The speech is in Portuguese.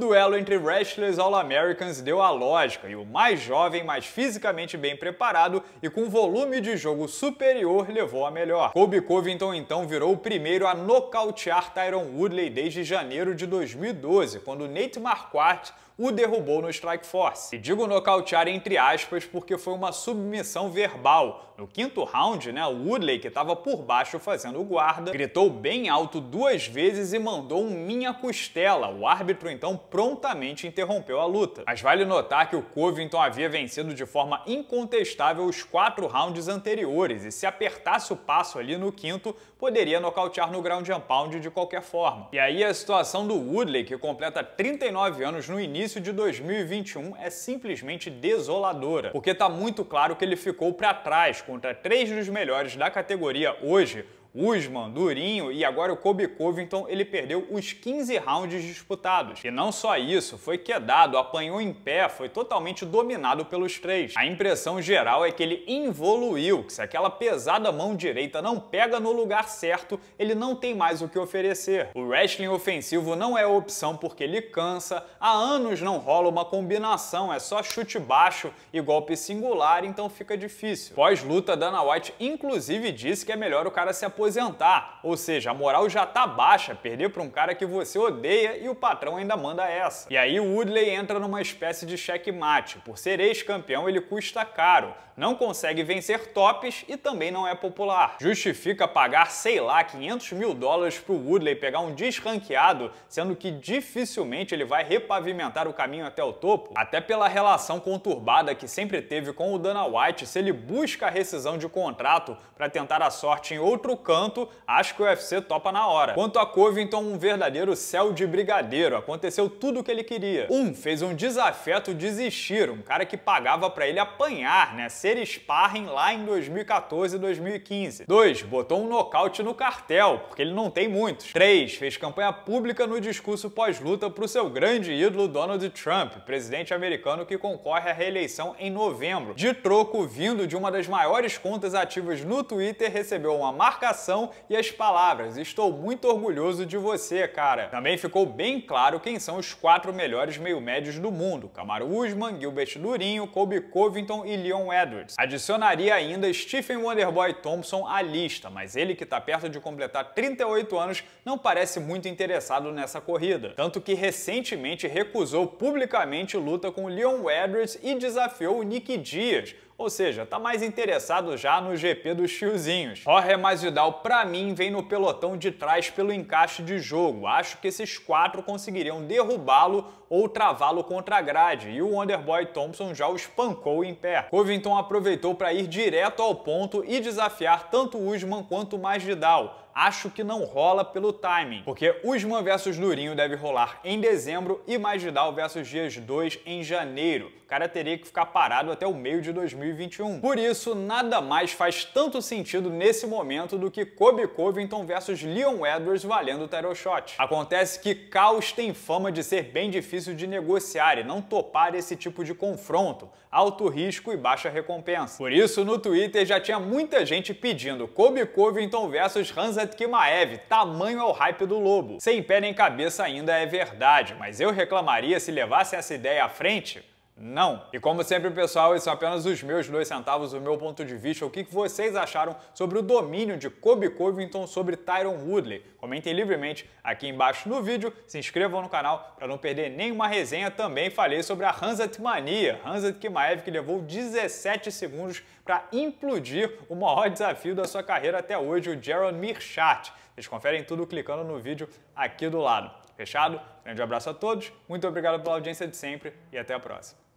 duelo entre wrestlers All-Americans deu a lógica e o mais jovem, mais fisicamente bem preparado e com volume de jogo superior levou a melhor. Kobe Covington então virou o primeiro a nocautear Tyron Woodley desde janeiro de 2012, quando Nate Marquardt o derrubou no Strike Force. E digo nocautear entre aspas porque foi uma submissão verbal. No quinto round, né, Woodley, que estava por baixo fazendo guarda, gritou bem alto duas vezes e mandou um minha costela. O árbitro então prontamente interrompeu a luta. Mas vale notar que o Covington havia vencido de forma incontestável os quatro rounds anteriores e se apertasse o passo ali no quinto, poderia nocautear no ground and pound de qualquer forma. E aí a situação do Woodley, que completa 39 anos no início início de 2021 é simplesmente desoladora, porque está muito claro que ele ficou para trás contra três dos melhores da categoria hoje, Usman, Durinho e agora o Kobe Covington, ele perdeu os 15 rounds disputados. E não só isso, foi quedado, apanhou em pé, foi totalmente dominado pelos três. A impressão geral é que ele involuiu, que se aquela pesada mão direita não pega no lugar certo, ele não tem mais o que oferecer. O wrestling ofensivo não é opção porque ele cansa, há anos não rola uma combinação, é só chute baixo e golpe singular, então fica difícil. Pós-luta, Dana White inclusive disse que é melhor o cara se aposentar. Ou seja, a moral já tá baixa, perder para um cara que você odeia e o patrão ainda manda essa. E aí o Woodley entra numa espécie de checkmate. Por ser ex-campeão, ele custa caro, não consegue vencer tops e também não é popular. Justifica pagar, sei lá, 500 mil dólares pro Woodley pegar um desranqueado, sendo que dificilmente ele vai repavimentar o caminho até o topo, até pela relação conturbada que sempre teve com o Dana White, se ele busca a rescisão de contrato para tentar a sorte em outro campo canto, acho que o UFC topa na hora. Quanto a Covington, um verdadeiro céu de brigadeiro, aconteceu tudo o que ele queria. Um, fez um desafeto desistir, um cara que pagava para ele apanhar, né, ser sparring lá em 2014 e 2015. Dois, botou um nocaute no cartel, porque ele não tem muitos. Três, fez campanha pública no discurso pós-luta pro seu grande ídolo Donald Trump, presidente americano que concorre à reeleição em novembro. De troco, vindo de uma das maiores contas ativas no Twitter, recebeu uma marcação coração e as palavras. Estou muito orgulhoso de você, cara. Também ficou bem claro quem são os quatro melhores meio-médios do mundo: Camaro Usman, Gilbert Durinho, Kobe Covington e Leon Edwards. Adicionaria ainda Stephen Wonderboy Thompson à lista, mas ele que está perto de completar 38 anos não parece muito interessado nessa corrida. Tanto que recentemente recusou publicamente luta com Leon Edwards e desafiou o Nick Dias, ou seja, tá mais interessado já no GP dos tiozinhos. Jorge Masvidal Portugal, para mim, vem no pelotão de trás pelo encaixe de jogo. Acho que esses quatro conseguiriam derrubá-lo ou travá-lo contra a grade, e o Wonderboy Thompson já o espancou em pé. Covington aproveitou para ir direto ao ponto e desafiar tanto Usman quanto Masvidal, acho que não rola pelo timing, porque Usman versus Durinho deve rolar em dezembro e Masvidal versus Dias 2 em janeiro. O cara teria que ficar parado até o meio de 2021. Por isso, nada mais faz tanto sentido nesse momento do que Kobe Covington versus Leon Edwards valendo o title shot. Acontece que Caos tem fama de ser bem difícil de negociar e não topar esse tipo de confronto, alto risco e baixa recompensa. Por isso, no Twitter já tinha muita gente pedindo Kobe Covington versus Hans Buzzard é que Maev, tamanho é o hype do lobo. Sem pé nem cabeça ainda é verdade, mas eu reclamaria se levassem essa ideia à frente não. E como sempre, pessoal, esses são apenas os meus dois centavos, o meu ponto de vista, o que vocês acharam sobre o domínio de Kobe Covington sobre Tyron Woodley. Comentem livremente aqui embaixo no vídeo, se inscrevam no canal para não perder nenhuma resenha. Também falei sobre a Hanzat Mania, Hanzat Kimaev que levou 17 segundos para implodir o maior desafio da sua carreira até hoje, o Jaron Mirchat. Vocês conferem tudo clicando no vídeo aqui do lado. Fechado? Grande abraço a todos, muito obrigado pela audiência de sempre e até a próxima.